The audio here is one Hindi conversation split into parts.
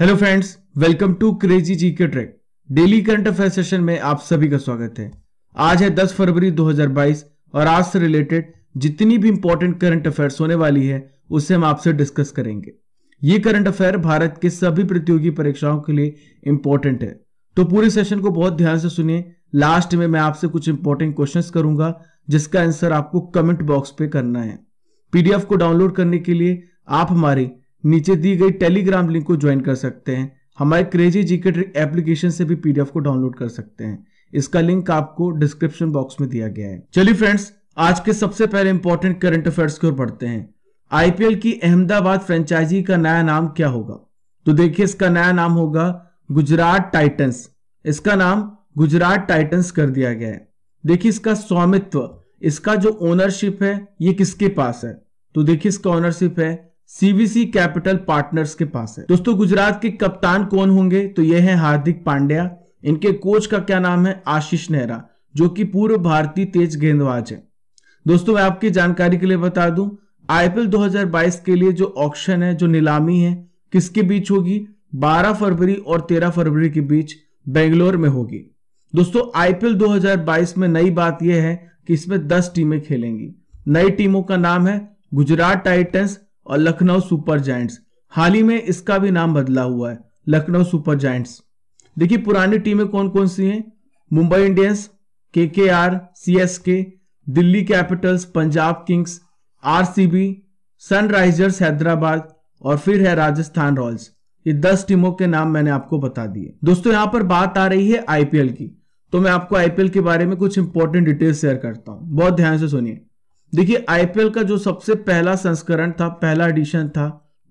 hello friends welcome to crazy G K track daily current affair session में आप सभी का स्वागत है आज है 10 फरवरी 2022 और आज से रिलेटेड जितनी भी इंपॉर्टेंट करंट अफेयर्स होने वाली है उसे हम आपसे डिस्कस करेंगे ये करंट अफेयर भारत के सभी प्रतियोगी परीक्षाओं के लिए इंपॉर्टेंट है तो पूरे सेशन को बहुत ध्यान से सुनिए लास्ट में मैं आपसे कुछ इंपॉर्टेंट क्वेश्चंस करूंगा जिसका आंसर आपको कमेंट बॉक्स पे करना है पीडीएफ को डाउनलोड करने के लिए आप हमारी नीचे दी गई टेलीग्राम लिंक को ज्वाइन कर सकते हैं हमारे क्रेजी जीके एप्लीकेशन से भी पीडीएफ को डाउनलोड कर सकते हैं इसका लिंक आपको डिस्क्रिप्शन बॉक्स में दिया गया है चलिए फ्रेंड्स आज के सबसे पहले इंपॉर्टेंट करंट अफेयर्स की ओर बढ़ते हैं आईपीएल की अहमदाबाद फ्रेंचाइजी का नया नाम क्या होगा तो देखिए इसका नया नाम होगा गुजरात टाइटंस इसका नाम गुजरात टाइटंस कर दिया गया है देखिए इसका स्वामित्व इसका जो ओनरशिप है ये किसके पास है तो देखिए इसका ओनरशिप है सीबीसी कैपिटल पार्टनर्स के पास है दोस्तों गुजरात के कप्तान कौन होंगे तो ये हैं हार्दिक पांड्या इनके कोच का क्या नाम है आशीष नेहरा जो कि पूर्व भारतीय तेज गेंदबाज है दोस्तों मैं आपकी जानकारी के लिए बता दूं आईपीएल 2022 के लिए जो ऑक्शन है जो नीलामी है किसके बीच होगी 12 फरवरी और 13 फरवरी के बीच बेंगलोर में होगी दोस्तों आईपीएल 2022 में नई बात यह है कि इसमें 10 टीमें खेलेंगी नई टीमों का नाम है गुजरात टाइटंस और लखनऊ सुपर जाइंट्स हाल ही में इसका भी नाम बदला हुआ है लखनऊ सुपर जाइंट्स देखिए पुरानी टीमें कौन कौन सी हैं मुंबई इंडियंस के के are C S K Delhi capitals Punjab kings R C B sunrisers Hyderabad और फिर है राजस्थान रॉयल्स ये दस टीमों के नाम मैंने आपको बता दिए दोस्तों यहां पर बात आ रही है आईपीएल की तो मैं आपको आईपीएल के बारे में कुछ इंपॉर्टेंट डिटेल्स शेयर करता हूं बहुत ध्यान से सुनिए देखिए आईपीएल का जो सबसे पहला संस्करण था पहला एडिशन था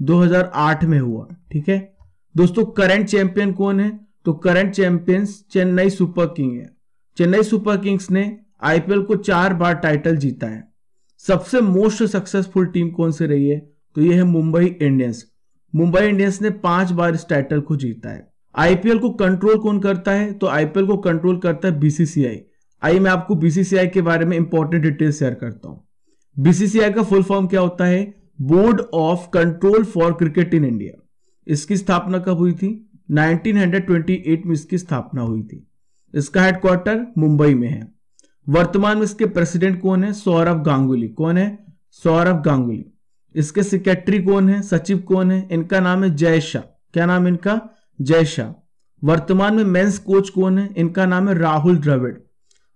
2008 में हुआ ठीक है दोस्तों करंट चैंपियन कौन है तो current champions Chennai super king है चेन्नई सुपर किंग्स ने आईपीएल को चार बार टाइटल जीता है सबसे मोस्ट सक्सेसफुल टीम कौन सी रही है तो यह है मुंबई इंडियंस मुंबई इंडियंस ने पांच बार इस टाइटल को जीता है आईपीएल को कंट्रोल कौन करता है तो आईपीएल को कंट्रोल करता है बीसीसीआई आई मैं आपको बीसीसीआई के बारे में इंपॉर्टेंट डिटेल शेयर करता हूं बीसीसीआई का फुल फॉर्म क्या होता है board of control for cricket in India इसकी स्थापना कब हुई थी 1928 में इसकी स्थापना हुई थी इसका हेडक्वार्टर मुंबई में है वर्तमान में इसके प्रेसिडेंट कौन है सौरभ गांगुली कौन है सौरभ गांगुली इसके सेक्रेटरी कौन है सचिव कौन है इनका नाम है जय शाह क्या नाम इनका जय शाह वर्तमान में मेंस कोच कौन है इनका नाम है राहुल द्रविड़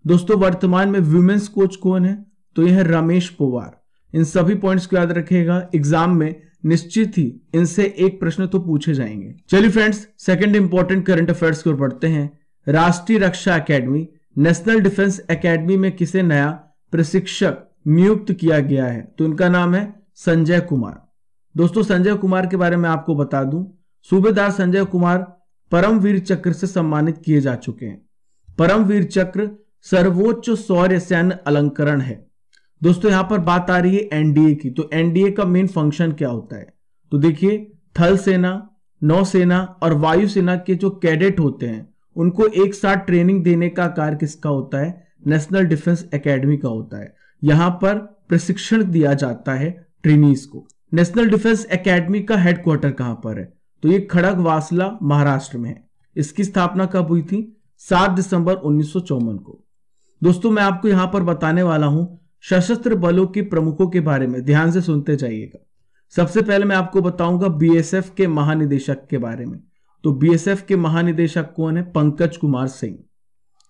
दोस्तों वर्तमान में वुमेन्स कोच कौन है तो यह रमेश पोवार इन सभी पॉइंट्स को याद रखिएगा एग्जाम में निश्चित ही इनसे एक प्रश्न तो पूछे जाएंगे चलिए friends second important current affairs को पढ़ते हैं राष्ट्रीय रक्षा एकेडमी नेशनल डिफेंस एकेडमी में किसे नया प्रशिक्षक नियुक्त किया गया है तो इनका नाम है संजय कुमार दोस्तों संजय कुमार के बारे में आपको बता दूं सूबेदार संजय कुमार परमवीर चक्र से सम्मानित किए जा चुके हैं परमवीर चक्र सर्वोच्च सौर्य सैन्य अलंकरण है दोस्तों यहां पर बात आ रही है एनडीए की तो एनडीए का मेन फंक्शन क्या होता है तो देखिए थल सेना नौसेना और वायुसेना के जो कैडेट होते हैं उनको एक साथ ट्रेनिंग देने का कार्य किसका होता है नेशनल डिफेंस एकेडमी का होता है यहां पर प्रशिक्षण दिया जाता है ट्रेनीज को नेशनल डिफेंस एकेडमी का हेडक्वार्टर कहां पर है तो ये खड़ग वासला महाराष्ट्र में है इसकी स्थापना कब हुई थी सात दिसंबर उन्नीस को दोस्तों मैं आपको यहां पर बताने वाला हूं सशस्त्र बलों के प्रमुखों के बारे में ध्यान से सुनते जाइएगा सबसे पहले मैं आपको बताऊंगा बीएसएफ के महानिदेशक के बारे में तो बीएसएफ के महानिदेशक कौन है पंकज कुमार सिंह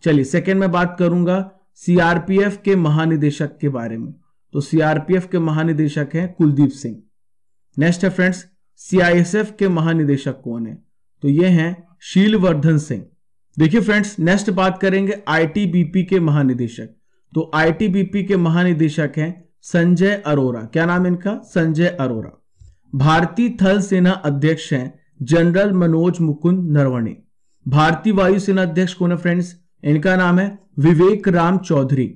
चलिए सेकेंड में बात करूंगा सीआरपीएफ के महानिदेशक के बारे में तो सीआरपीएफ के महानिदेशक हैं कुलदीप सिंह नेक्स्ट है फ्रेंड्स सीआईएसएफ के महानिदेशक कौन है तो ये हैं शीलवर्धन सिंह देखिए फ्रेंड्स नेक्स्ट बात करेंगे आईटीबीपी के महानिदेशक तो आईटीबीपी के महानिदेशक हैं संजय अरोरा क्या नाम इनका संजय अरोरा भारतीय थल सेना अध्यक्ष हैं जनरल मनोज मुकुंद नरवणे भारतीय वायुसेना अध्यक्ष कौन है फ्रेंड्स इनका नाम है विवेक राम चौधरी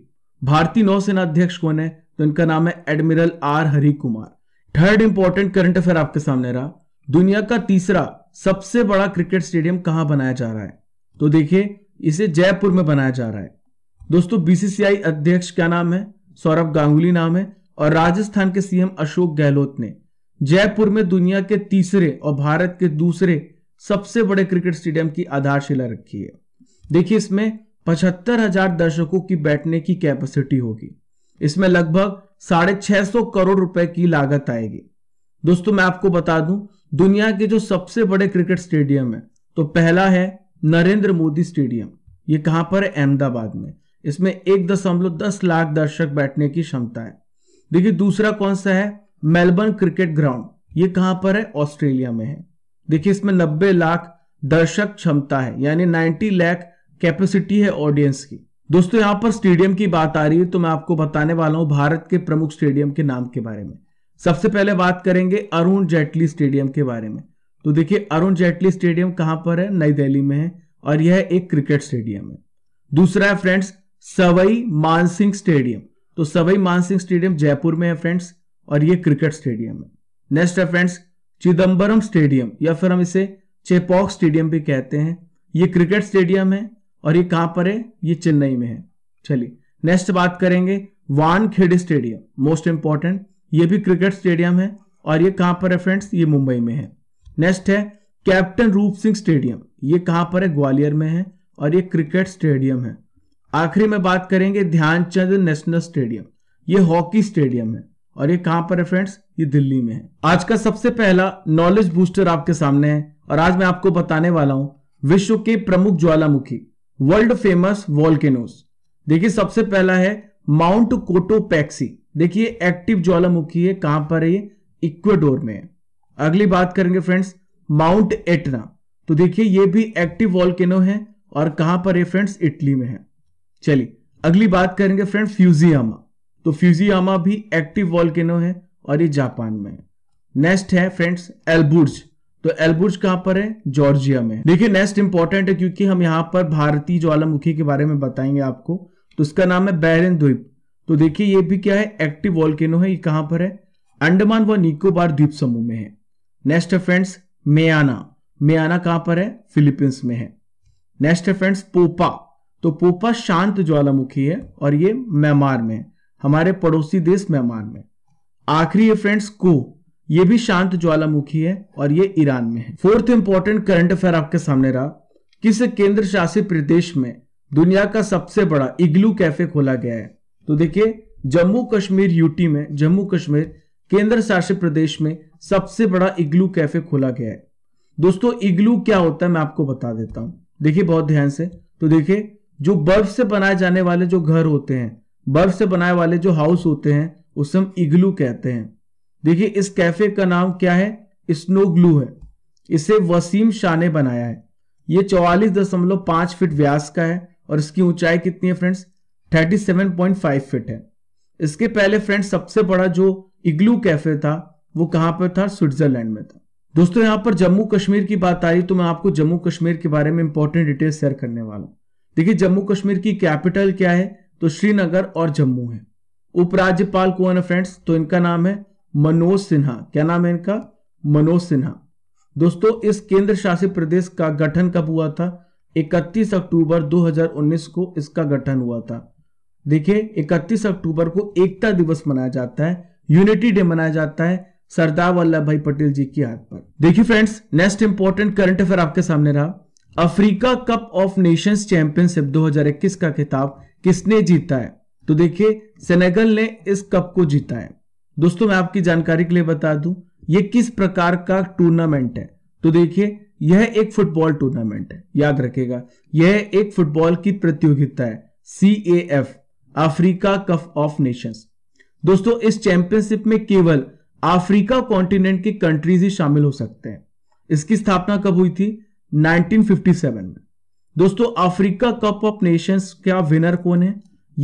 भारतीय नौसेना अध्यक्ष कौन है तो इनका नाम है admiral R Hari Kumar third important current affair आपके सामने रहा दुनिया का तीसरा सबसे बड़ा क्रिकेट स्टेडियम कहां बनाया जा रहा है तो देखिए इसे जयपुर में बनाया जा रहा है दोस्तों बीसीसीआई अध्यक्ष क्या नाम है सौरभ गांगुली नाम है और राजस्थान के सीएम अशोक गहलोत ने जयपुर में दुनिया के तीसरे और भारत के दूसरे सबसे बड़े क्रिकेट स्टेडियम की आधारशिला रखी है देखिए इसमें पचहत्तर हजार दर्शकों की बैठने की कैपेसिटी होगी इसमें लगभग साढ़े छह सौ करोड़ रुपए की लागत आएगी दोस्तों मैं आपको बता दूं दुनिया के जो सबसे बड़े क्रिकेट स्टेडियम है तो पहला है नरेंद्र मोदी स्टेडियम ये कहां पर है अहमदाबाद में इसमें एक दशमलव दस लाख दर्शक बैठने की क्षमता है देखिए दूसरा कौन सा है मेलबर्न क्रिकेट ग्राउंड ये कहां पर है ऑस्ट्रेलिया में है देखिए इसमें नब्बे लाख दर्शक क्षमता है यानी नाइनटी लाख कैपेसिटी है ऑडियंस की दोस्तों यहां पर स्टेडियम की बात आ रही है तो मैं आपको बताने वाला हूं भारत के प्रमुख स्टेडियम के नाम के बारे में सबसे पहले बात करेंगे अरुण जेटली स्टेडियम के बारे में तो देखिए अरुण जेटली स्टेडियम कहां पर है नई दिल्ली में है और यह एक क्रिकेट स्टेडियम है दूसरा है फ्रेंड्स सवई मानसिंह स्टेडियम तो सवई मानसिंह स्टेडियम जयपुर में है फ्रेंड्स और ये क्रिकेट स्टेडियम है नेक्स्ट है फ्रेंड्स चिदम्बरम स्टेडियम या फिर हम इसे चेपॉक स्टेडियम भी कहते हैं ये क्रिकेट स्टेडियम है और ये कहां पर है ये चेन्नई में है चलिए नेक्स्ट बात करेंगे वानखेड़े स्टेडियम मोस्ट इंपॉर्टेंट ये भी क्रिकेट स्टेडियम है और ये कहां पर है फ्रेंड्स ये मुंबई में है नेक्स्ट है कैप्टन रूप सिंह स्टेडियम ये कहां पर है ग्वालियर में है और ये क्रिकेट स्टेडियम है आखिरी में बात करेंगे ध्यानचंद नेशनल स्टेडियम ये हॉकी स्टेडियम है और ये कहां पर है फ्रेंड्स ये दिल्ली में है आज का सबसे पहला नॉलेज बूस्टर आपके सामने है और आज मैं आपको बताने वाला हूं विश्व के प्रमुख ज्वालामुखी वर्ल्ड फेमस वॉल्केनोस देखिए सबसे पहला है माउंट कोटोपैक्सी देखिए एक्टिव ज्वालामुखी है कहां पर है ये इक्वेडोर में है अगली बात करेंगे फ्रेंड्स माउंट एटना तो देखिए ये भी एक्टिव वॉल्केनो है और कहां पर है फ्रेंड्स इटली में है चलिए अगली बात करेंगे फ्रेंड फ्यूजियामा तो फ्यूजियामा भी एक्टिव वॉल्केनो है और ये जापान में है नेक्स्ट है फ्रेंड्स एल्बुर्ज तो एल्बुर्ज कहां पर है जॉर्जिया में देखिए नेक्स्ट इंपॉर्टेंट है क्योंकि हम यहां पर भारतीय ज्वालामुखी के बारे में बताएंगे आपको तो उसका नाम है बैरन द्वीप तो देखिए ये भी क्या है एक्टिव वॉल्केनो है ये कहां पर है अंडमान व निकोबार द्वीप समूह में है नेक्स्ट है फ्रेंड्स मेयाना मेयाना कहां पर है फिलीपींस में है नेक्स्ट है फ्रेंड्स पोपा तो पोपा शांत ज्वालामुखी है और ये म्यांमार में है हमारे पड़ोसी देश म्यांमार में आखिरी है फ्रेंड्स को ये भी शांत ज्वालामुखी है और ये ईरान में है फोर्थ इंपॉर्टेंट करंट अफेयर आपके सामने रहा किस केंद्र शासित प्रदेश में दुनिया का सबसे बड़ा इग्लू कैफे खोला गया है तो देखिए जम्मू कश्मीर यूटी में जम्मू कश्मीर केंद्र शासित प्रदेश में सबसे बड़ा इग्लू कैफे खोला गया है दोस्तों इग्लू क्या होता है मैं आपको बता देता हूं देखिए बहुत ध्यान से तो देखिये जो बर्फ से बनाए जाने वाले जो घर होते हैं बर्फ से बनाए वाले जो हाउस होते हैं उसे हम इग्लू कहते हैं देखिए इस कैफे का नाम क्या है स्नो ग्लू है इसे वसीम शाह ने बनाया है ये चौवालीस दशमलव पांच फिट व्यास का है और इसकी ऊंचाई कितनी है friends thirty seven point five feet है इसके पहले फ्रेंड्स सबसे बड़ा जो इग्लू कैफे था वो कहाँ पर था स्विट्जरलैंड में था दोस्तों यहां पर जम्मू कश्मीर की बात आ रही तो मैं आपको जम्मू कश्मीर के बारे में इंपॉर्टेंट डिटेल शेयर करने वाला हूँ देखिए जम्मू कश्मीर की कैपिटल क्या है तो श्रीनगर और जम्मू है उपराज्यपाल कौन है फ्रेंड्स तो इनका नाम है मनोज सिन्हा क्या नाम है इनका मनोज सिन्हा दोस्तों इस केंद्र शासित प्रदेश का गठन कब हुआ था 31 अक्टूबर 2019 को इसका गठन हुआ था देखिए 31 अक्टूबर को एकता दिवस मनाया जाता है यूनिटी डे मनाया जाता है सरदार वल्लभ भाई पटेल जी की याद पर देखिए friends next important current affair आपके सामने रहा Africa cup of nations championship 2021 का खिताब किसने जीता है तो देखिए सेनेगल ने इस कप को जीता है दोस्तों मैं आपकी जानकारी के लिए बता दूं ये किस प्रकार का टूर्नामेंट है तो देखिए यह एक फुटबॉल टूर्नामेंट है याद रखेगा यह एक फुटबॉल की प्रतियोगिता है C F Africa cup of nations दोस्तों इस चैंपियनशिप में केवल अफ्रीका कॉन्टिनेंट के कंट्रीज ही शामिल हो सकते हैं इसकी स्थापना कब हुई थी 1957 में दोस्तों अफ्रीका कप ऑफ नेशंस का विनर कौन है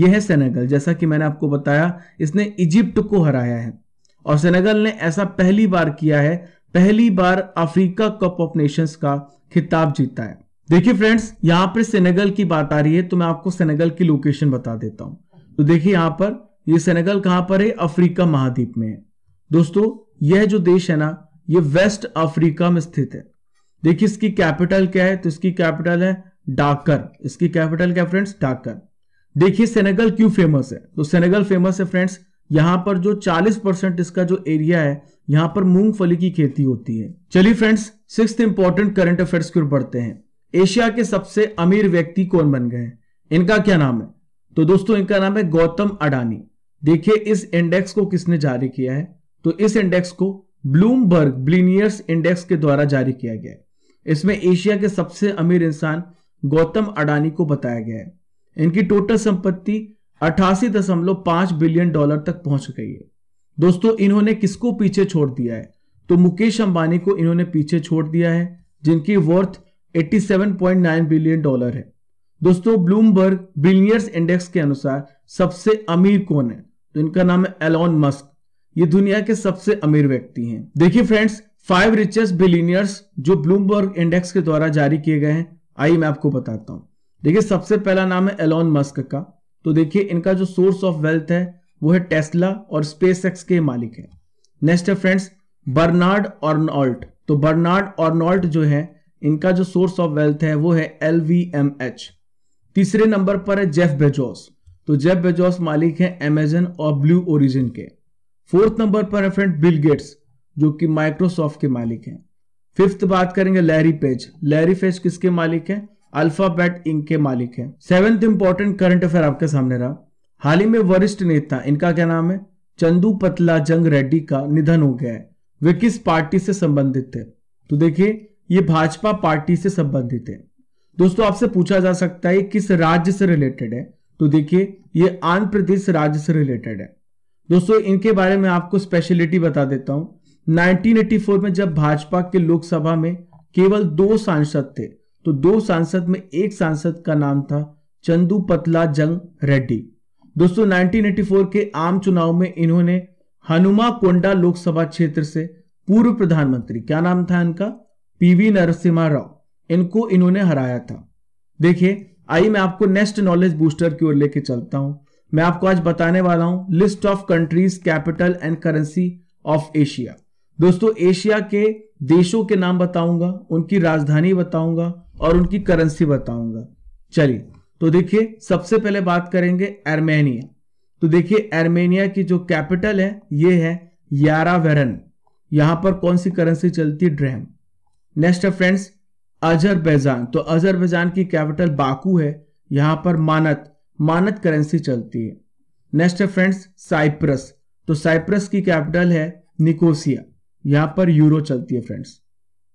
यह है सेनेगल जैसा कि मैंने आपको बताया इसने इजिप्ट को हराया है और सेनेगल ने ऐसा पहली बार किया है पहली बार अफ्रीका कप ऑफ नेशंस का खिताब जीता है देखिए फ्रेंड्स यहां पर सेनेगल की बात आ रही है तो मैं आपको सेनेगल की लोकेशन बता देता हूं तो देखिए यहां पर ये सेनेगल कहां पर है अफ्रीका महाद्वीप में है दोस्तों यह जो देश है ना ये वेस्ट अफ्रीका में स्थित है देखिए इसकी कैपिटल क्या है तो इसकी कैपिटल है डाकर इसकी कैपिटल क्या फ्रेंड्स डाकर देखिए सेनेगल क्यों फेमस है तो सेनेगल फेमस है फ्रेंड्स यहाँ पर जो 40 परसेंट इसका जो एरिया है यहाँ पर मूंगफली की खेती होती है चलिए friends six important current affairs की ओर बढ़ते हैं एशिया के सबसे अमीर व्यक्ति कौन बन गए इनका क्या नाम है तो दोस्तों इनका नाम है गौतम अडानी देखिए इस इंडेक्स को किसने जारी किया है तो इस इंडेक्स को ब्लूमबर्ग ब्लिनियर्स इंडेक्स के द्वारा जारी किया गया है इसमें एशिया के सबसे अमीर इंसान गौतम अडानी को बताया गया है इनकी टोटल संपत्ति अठासी दशमलव पांच बिलियन डॉलर तक पहुंच गई है दोस्तों इन्होंने किसको पीछे छोड़ दिया है तो मुकेश अंबानी को इन्होंने पीछे छोड़ दिया है जिनकी वर्थ 87.9 बिलियन डॉलर है दोस्तों ब्लूमबर्ग बिलियर्स इंडेक्स के अनुसार सबसे अमीर कौन है तो इनका नाम है एलॉन मस्क ये दुनिया के सबसे अमीर व्यक्ति हैं देखिए फ्रेंड्स फाइव रिचेस्ट बिलीनियर्स जो ब्लूमबर्ग इंडेक्स के द्वारा जारी किए गए हैं आई मैं आपको बताता हूं देखिए सबसे पहला नाम है एलोन मस्क का तो देखिए इनका जो सोर्स ऑफ वेल्थ है वो है टेस्ला और स्पेस एक्स के मालिक है नेक्स्ट है फ्रेंड्स बर्नार्ड ऑर्नॉल्ट तो बर्नार्ड ऑर्नॉल्ट जो है इनका जो सोर्स ऑफ वेल्थ है वो है एल वी एम एच तीसरे नंबर पर है जेफ बेजोस तो जेफ बेजोस मालिक है अमेजन और ब्लू ओरिजिन के फोर्थ नंबर पर है फ्रेंड बिल गेट्स जो कि माइक्रोसॉफ्ट के मालिक हैं फिफ्थ बात करेंगे लैरी पेज लैरी पेज किसके मालिक हैं अल्फाबेट इंक के मालिक हैं सेवेंथ इंपॉर्टेंट करंट अफेयर आपके सामने रहा हाल ही में वरिष्ठ नेता इनका क्या नाम है चंदू पतला जंग रेड्डी का निधन हो गया है वे किस पार्टी से संबंधित थे तो देखिए ये भाजपा पार्टी से संबंधित है दोस्तों आपसे पूछा जा सकता है किस राज्य से रिलेटेड है तो देखिए ये आंध्र प्रदेश राज्य से रिलेटेड है दोस्तों इनके बारे में आपको स्पेशलिटी बता देता हूं 1984 में जब भाजपा के लोकसभा में केवल दो सांसद थे तो दो सांसद में एक सांसद का नाम था चंदू पतला जंग रेड्डी दोस्तों 1984 के आम चुनाव में इन्होंने हनुमा कोंडा लोकसभा क्षेत्र से पूर्व प्रधानमंत्री क्या नाम था इनका पीवी नरसिम्हा राव इनको इन्होंने हराया था देखिए आइए मैं आपको नेक्स्ट नॉलेज बूस्टर की ओर लेके चलता हूं मैं आपको आज बताने वाला हूं list of countries capital and currency of Asia दोस्तों एशिया के देशों के नाम बताऊंगा उनकी राजधानी बताऊंगा और उनकी करेंसी बताऊंगा चलिए तो देखिए सबसे पहले बात करेंगे आर्मेनिया तो देखिए आर्मेनिया की जो कैपिटल है ये है यारावेरन यहां पर कौन सी करेंसी चलती ड्रैम नेक्स्ट है फ्रेंड्स अजरबैजान तो अजरबैजान की कैपिटल बाकू है यहां पर मानत मानत करेंसी चलती है नेक्स्ट है फ्रेंड्स साइप्रस तो साइप्रस की कैपिटल है निकोसिया यहां पर यूरो चलती है फ्रेंड्स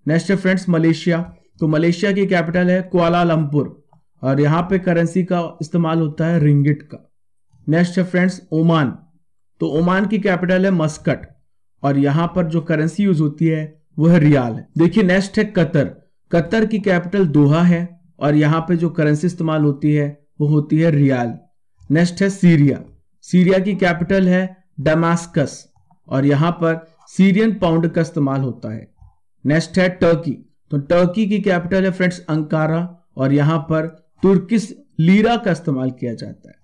नेक्स्ट है फ्रेंड्स मलेशिया तो मलेशिया की कैपिटल है क्वालालंपुर और यहां पे करेंसी का इस्तेमाल होता है रिंगिट का नेक्स्ट है फ्रेंड्स ओमान तो ओमान की कैपिटल है मस्कट और यहां पर जो करेंसी यूज होती है वह रियाल है देखिए नेक्स्ट है कतर कतर की कैपिटल दोहा है और यहां पे जो करेंसी इस्तेमाल होती है वो होती है रियाल नेक्स्ट है सीरिया सीरिया की कैपिटल है डमास्कस और यहां पर सीरियन पाउंड का इस्तेमाल होता है नेक्स्ट है टर्की तो टर्की की कैपिटल है फ्रेंड्स अंकारा और यहां पर तुर्किस लीरा का इस्तेमाल किया जाता है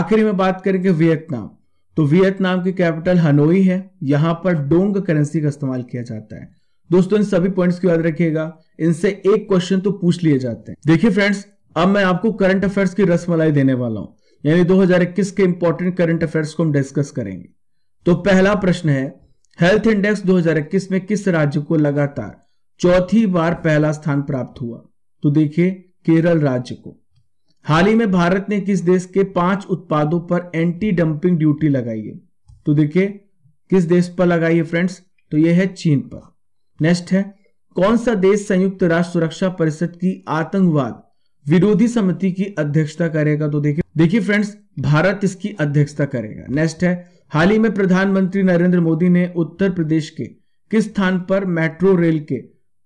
आखिरी में बात करेंगे वियतनाम तो वियतनाम की कैपिटल हनोई है यहां पर डोंग करेंसी का इस्तेमाल किया जाता है दोस्तों इन सभी पॉइंट्स को याद रखिएगा इनसे एक क्वेश्चन तो पूछ लिए जाते हैं देखिए फ्रेंड्स अब मैं आपको करंट अफेयर्स की रसमलाई देने वाला हूं यानी 2021 के इंपॉर्टेंट करंट अफेयर्स को हम डिस्कस करेंगे तो पहला प्रश्न है हेल्थ इंडेक्स 2021 में किस राज्य को लगातार चौथी बार पहला स्थान प्राप्त हुआ तो देखिए केरल राज्य को हाल ही में भारत ने किस देश के पांच उत्पादों पर एंटी डंपिंग ड्यूटी लगाई है तो देखिए किस देश पर लगाई है फ्रेंड्स तो यह है चीन पर नेक्स्ट है कौन सा देश संयुक्त राष्ट्र सुरक्षा परिषद की आतंकवाद विरोधी समिति की अध्यक्षता करेगा तो देखिए देखिए फ्रेंड्स भारत इसकी अध्यक्षता करेगा नेक्स्ट है हाल ही में प्रधानमंत्री नरेंद्र मोदी ने उत्तर प्रदेश के किस स्थान पर मेट्रो रेल के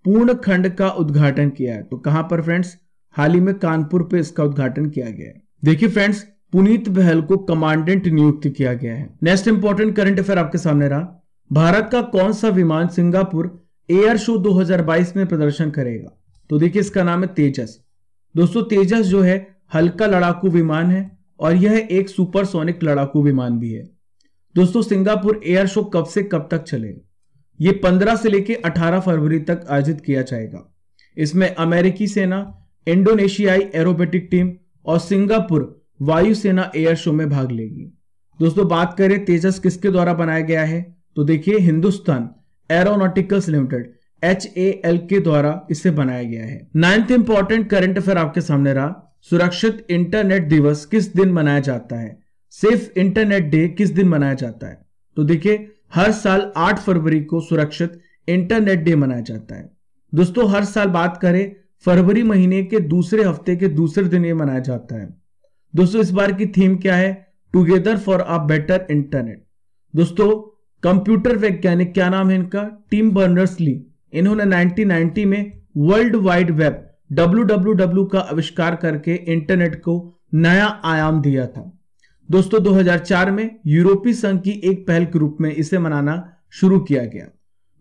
पूर्ण खंड का उद्घाटन किया है तो कहां पर फ्रेंड्स हाल ही में कानपुर पे इसका उद्घाटन किया गया है देखिए फ्रेंड्स पुनीत बहल को कमांडेंट नियुक्त किया गया है नेक्स्ट इंपॉर्टेंट करंट अफेयर आपके सामने रहा भारत का कौन सा विमान सिंगापुर एयर शो 2022 में प्रदर्शन करेगा तो देखिए इसका नाम है तेजस दोस्तों तेजस जो है हल्का लड़ाकू विमान है और यह एक सुपरसोनिक लड़ाकू विमान भी है दोस्तों सिंगापुर एयर शो कब से कब तक चलेगा ये 15 से लेकर 18 फरवरी तक आयोजित किया जाएगा इसमें अमेरिकी सेना इंडोनेशियाई एरोबेटिक टीम और सिंगापुर वायुसेना एयर शो में भाग लेगी दोस्तों बात करें तेजस किसके द्वारा बनाया गया है तो देखिए Hindustan aeronauticals limited H A L के द्वारा इसे बनाया गया है नाइन्थ इंपॉर्टेंट करंट अफेयर आपके सामने रहा सुरक्षित इंटरनेट दिवस किस दिन मनाया जाता है सिर्फ इंटरनेट डे किस दिन मनाया जाता है तो देखिए हर साल 8 फरवरी को सुरक्षित इंटरनेट डे मनाया जाता है दोस्तों हर साल बात करें फरवरी महीने के दूसरे हफ्ते के दूसरे दिन ये मनाया जाता है दोस्तों इस बार की थीम क्या है together for a better internet दोस्तों कंप्यूटर वैज्ञानिक क्या नाम है इनका टीम बर्नर्स ली इन्होंने 1990 में वर्ल्ड वाइड वेब डब्ल्यू का आविष्कार करके इंटरनेट को नया आयाम दिया था दोस्तों 2004 में यूरोपीय संघ की एक पहल के रूप में इसे मनाना शुरू किया गया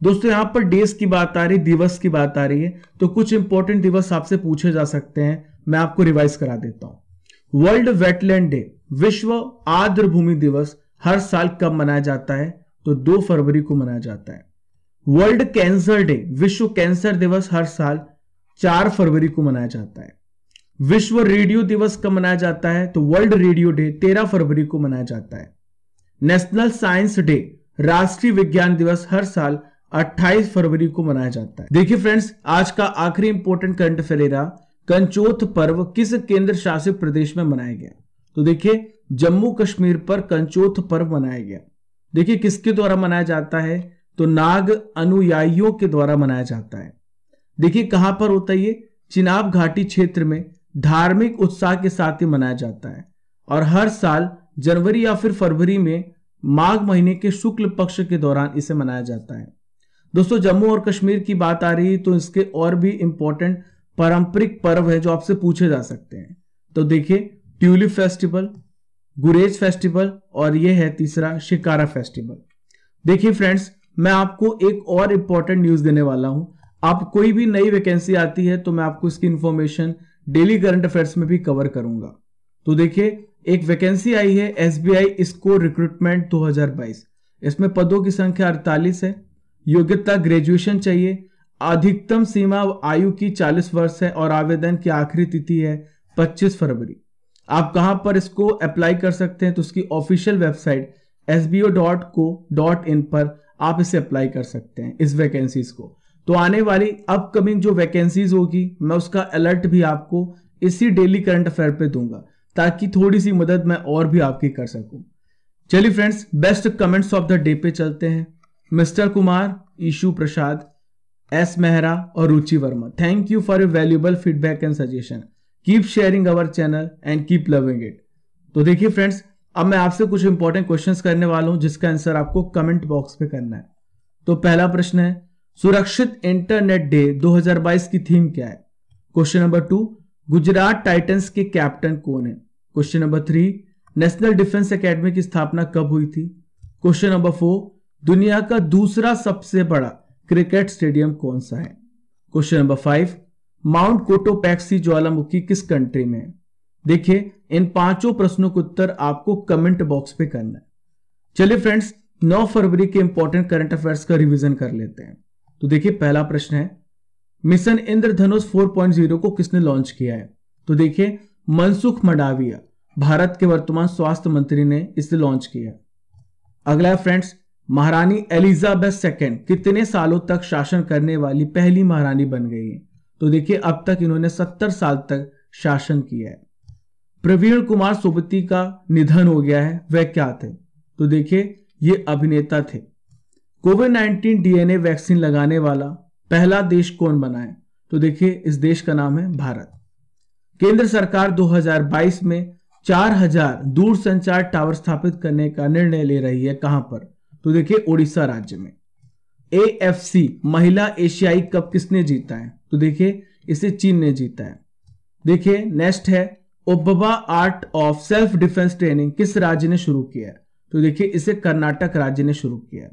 दोस्तों यहां पर डेज की बात आ रही दिवस की बात आ रही है तो कुछ इंपॉर्टेंट दिवस आपसे पूछे जा सकते हैं मैं आपको रिवाइज करा देता हूं वर्ल्ड वेटलैंड डे विश्व आर्द्र भूमि दिवस हर साल कब मनाया जाता है तो दो फरवरी को मनाया जाता है वर्ल्ड कैंसर डे विश्व कैंसर दिवस हर साल चार फरवरी को मनाया जाता है विश्व रेडियो दिवस कब मनाया जाता है तो वर्ल्ड रेडियो डे तेरह फरवरी को मनाया जाता है नेशनल साइंस डे राष्ट्रीय विज्ञान दिवस हर साल 28 फरवरी को मनाया जाता है देखिए फ्रेंड्स आज का आखिरी इंपोर्टेंट करंट अफेरेरा कंचोथ पर्व किस केंद्र शासित प्रदेश में मनाया गया तो देखिए जम्मू कश्मीर पर कंचोथ पर्व मनाया गया देखिए किसके द्वारा मनाया जाता है तो नाग अनुयायियों के द्वारा मनाया जाता है देखिए कहां पर होता है ये चिनाब घाटी क्षेत्र में धार्मिक उत्साह के साथ ही मनाया जाता है और हर साल जनवरी या फिर फरवरी में माघ महीने के शुक्ल पक्ष के दौरान इसे मनाया जाता है दोस्तों जम्मू और कश्मीर की बात आ रही है तो इसके और भी इंपॉर्टेंट पारंपरिक पर्व है जो आपसे पूछे जा सकते हैं तो देखिए ट्यूलिप फेस्टिवल गुरेज फेस्टिवल और यह है तीसरा शिकारा फेस्टिवल देखिए फ्रेंड्स मैं आपको एक और इंपॉर्टेंट न्यूज देने वाला हूं आप कोई भी नई वैकेंसी आती है तो मैं आपको इसकी इंफॉर्मेशन डेली करंट अफेयर्स में भी कवर करूंगा तो देखिए एक वैकेंसी आई है एस बी आई रिक्रूटमेंट 2022 इसमें पदों की संख्या अड़तालीस है योग्यता ग्रेजुएशन चाहिए अधिकतम सीमा आयु की 40 वर्ष है और आवेदन की आखिरी तिथि है 25 फरवरी आप कहां पर इसको अप्लाई कर सकते हैं तो उसकी official website S B O dot co dot in पर आप इसे अप्लाई कर सकते हैं इस वैकेंसीज को तो आने वाली अपकमिंग जो वैकेंसीज होगी मैं उसका अलर्ट भी आपको इसी डेली करंट अफेयर पे दूंगा ताकि थोड़ी सी मदद मैं और भी आपकी कर सकूं चलिए friends best comments of the day पे चलते हैं मिस्टर कुमार ईशु प्रसाद एस मेहरा और Ruchi Verma thank you for your valuable feedback and suggestion keep sharing our channel and keep loving it तो देखिए फ्रेंड्स अब मैं आपसे कुछ इंपॉर्टेंट क्वेश्चंस करने वाला हूं जिसका आंसर आपको कमेंट बॉक्स पे करना है तो पहला प्रश्न है सुरक्षित इंटरनेट डे 2022 की थीम क्या है question number two Gujarat titans के कैप्टन कौन है question number three national defence academy की स्थापना कब हुई थी क्वेश्चन नंबर फोर दुनिया का दूसरा सबसे बड़ा क्रिकेट स्टेडियम कौन सा है question number five mount Cotopaxi ज्वालामुखी किस कंट्री में है देखिए इन पांचों प्रश्नों का उत्तर आपको कमेंट बॉक्स पे करना है चलिए फ्रेंड्स 9 फरवरी के इंपॉर्टेंट करंट अफेयर्स का रिवीजन कर लेते हैं तो देखिए पहला प्रश्न है मिशन इंद्रधनुष 4.0 को किसने लॉन्च किया है तो देखिए मनसुख मंडाविया भारत के वर्तमान स्वास्थ्य मंत्री ने इसे लॉन्च किया अगला है फ्रेंड्स महारानी एलिजाबेथ सेकेंड कितने सालों तक शासन करने वाली पहली महारानी बन गई है तो देखिए अब तक इन्होंने सत्तर साल तक शासन किया है प्रवीण कुमार सोबती का निधन हो गया है वह क्या थे तो देखिए ये अभिनेता थे कोविड नाइन्टीन डीएनए वैक्सीन लगाने वाला पहला देश कौन बना है तो देखिए इस देश का नाम है भारत केंद्र सरकार 2022 में 4000 दूरसंचार टावर स्थापित करने का निर्णय ले रही है कहां पर तो देखिए ओडिशा राज्य में ए महिला एशियाई कप किसने जीता है तो देखिए इसे चीन ने जीता है देखिए नेक्स्ट है ओबा art of self defence training किस राज्य ने शुरू किया है तो देखिए इसे कर्नाटक राज्य ने शुरू किया है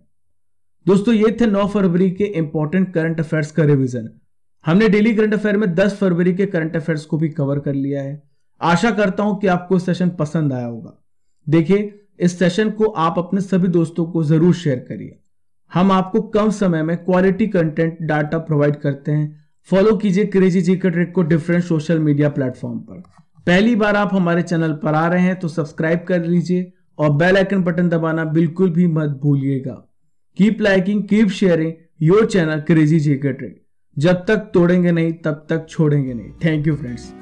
दोस्तों ये थे 9 फरवरी के इंपॉर्टेंट करंट अफेयर्स का रिवीजन हमने डेली करंट अफेयर में 10 फरवरी के करंट अफेयर्स को भी कवर कर लिया है आशा करता हूं कि आपको सेशन पसंद आया होगा देखिए इस सेशन को आप अपने सभी दोस्तों को जरूर शेयर करिए हम आपको कम समय में क्वालिटी कंटेंट डाटा प्रोवाइड करते हैं फॉलो कीजिए क्रेजी जी के ट्रिक को डिफरेंट सोशल मीडिया प्लेटफॉर्म पर पहली बार आप हमारे चैनल पर आ रहे हैं तो सब्सक्राइब कर लीजिए और बेल आइकन बटन दबाना बिल्कुल भी मत भूलिएगा keep liking keep sharing your channel crazy JK trade जब तक तोड़ेंगे नहीं तब तक छोड़ेंगे नहीं थैंक यू फ्रेंड्स